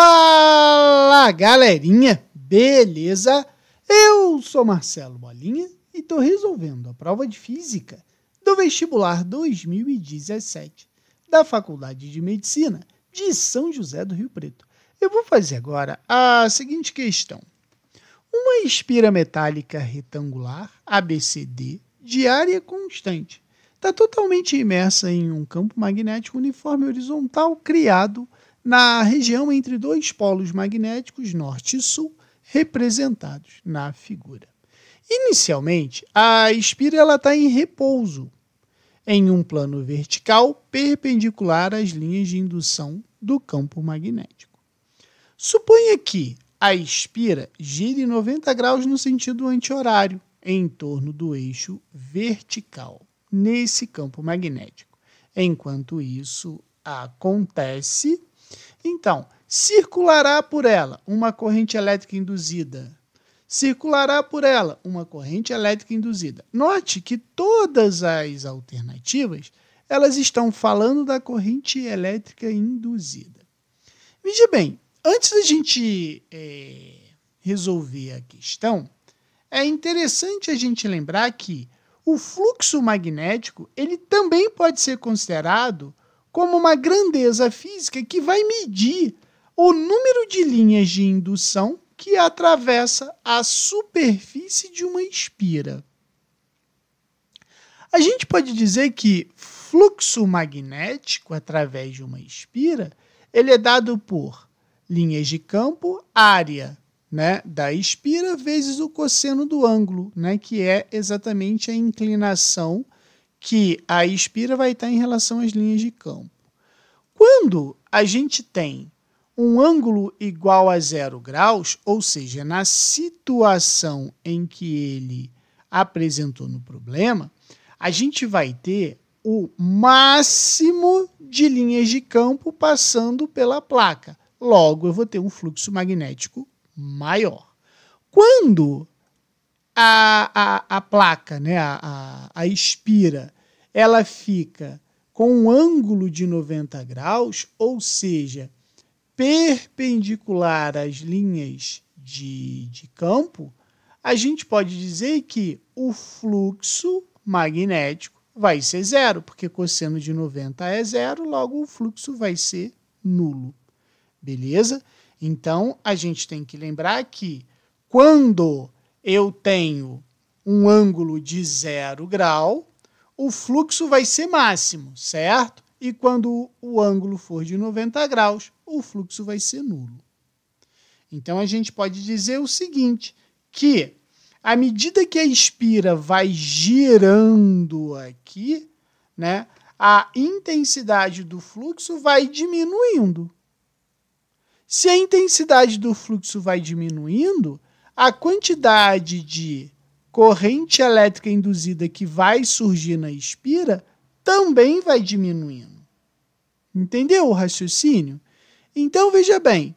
Fala galerinha, beleza? Eu sou Marcelo Bolinha e estou resolvendo a prova de física do vestibular 2017 da Faculdade de Medicina de São José do Rio Preto. Eu vou fazer agora a seguinte questão. Uma espira metálica retangular ABCD de área constante está totalmente imersa em um campo magnético uniforme horizontal criado na região entre dois polos magnéticos, norte e sul, representados na figura. Inicialmente, a espira está em repouso, em um plano vertical perpendicular às linhas de indução do campo magnético. Suponha que a espira gire 90 graus no sentido anti-horário, em torno do eixo vertical, nesse campo magnético. Enquanto isso acontece, então, circulará por ela uma corrente elétrica induzida. Circulará por ela uma corrente elétrica induzida. Note que todas as alternativas elas estão falando da corrente elétrica induzida. Veja bem, antes da gente é, resolver a questão, é interessante a gente lembrar que o fluxo magnético ele também pode ser considerado como uma grandeza física que vai medir o número de linhas de indução que atravessa a superfície de uma espira. A gente pode dizer que fluxo magnético através de uma espira, ele é dado por linhas de campo, área, né, da espira vezes o cosseno do ângulo, né, que é exatamente a inclinação que a espira vai estar em relação às linhas de campo. Quando a gente tem um ângulo igual a zero graus, ou seja, na situação em que ele apresentou no problema, a gente vai ter o máximo de linhas de campo passando pela placa. Logo, eu vou ter um fluxo magnético maior. Quando a, a, a placa, né, a, a, a espira, ela fica com um ângulo de 90 graus, ou seja, perpendicular às linhas de, de campo, a gente pode dizer que o fluxo magnético vai ser zero, porque cosseno de 90 é zero, logo o fluxo vai ser nulo. Beleza? Então a gente tem que lembrar que quando eu tenho um ângulo de zero grau, o fluxo vai ser máximo, certo? E quando o ângulo for de 90 graus, o fluxo vai ser nulo. Então a gente pode dizer o seguinte, que à medida que a espira vai girando aqui, né, a intensidade do fluxo vai diminuindo. Se a intensidade do fluxo vai diminuindo, a quantidade de corrente elétrica induzida que vai surgir na espira também vai diminuindo. Entendeu o raciocínio? Então veja bem,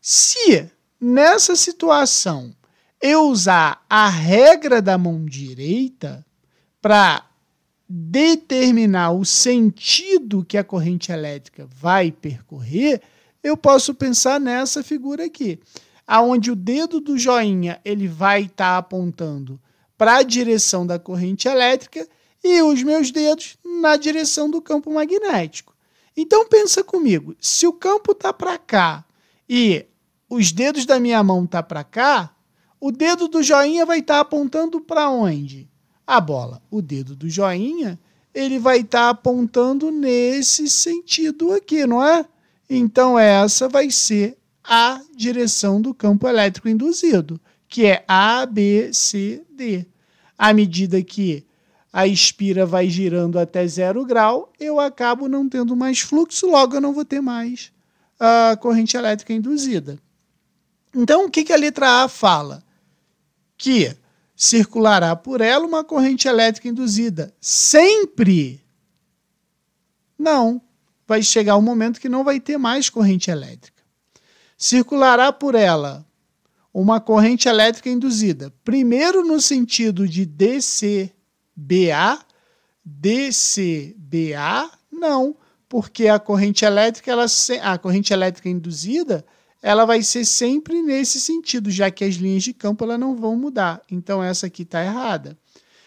se nessa situação eu usar a regra da mão direita para determinar o sentido que a corrente elétrica vai percorrer, eu posso pensar nessa figura aqui aonde o dedo do joinha ele vai estar tá apontando para a direção da corrente elétrica e os meus dedos na direção do campo magnético. Então pensa comigo, se o campo está para cá e os dedos da minha mão tá para cá, o dedo do joinha vai estar tá apontando para onde? A bola. O dedo do joinha ele vai estar tá apontando nesse sentido aqui, não é? Então essa vai ser a direção do campo elétrico induzido, que é A, B, C, D. À medida que a espira vai girando até zero grau, eu acabo não tendo mais fluxo, logo eu não vou ter mais a corrente elétrica induzida. Então, o que, que a letra A fala? Que circulará por ela uma corrente elétrica induzida. Sempre? Não. Vai chegar um momento que não vai ter mais corrente elétrica circulará por ela uma corrente elétrica induzida, primeiro no sentido de DCBA, DCBA não, porque a corrente elétrica ela a corrente elétrica induzida, ela vai ser sempre nesse sentido, já que as linhas de campo ela não vão mudar. Então essa aqui está errada.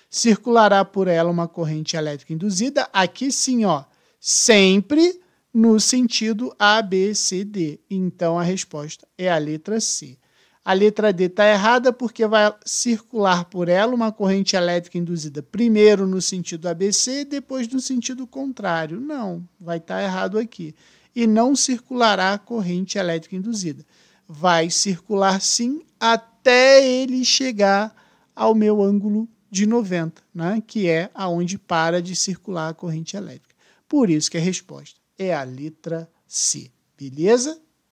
Circulará por ela uma corrente elétrica induzida, aqui sim, ó, sempre no sentido A, B, C, D. Então a resposta é a letra C. A letra D está errada porque vai circular por ela uma corrente elétrica induzida primeiro no sentido ABC e depois no sentido contrário. Não, vai estar tá errado aqui. E não circulará a corrente elétrica induzida. Vai circular sim até ele chegar ao meu ângulo de 90, né? que é aonde para de circular a corrente elétrica. Por isso que a resposta é a letra C. Beleza?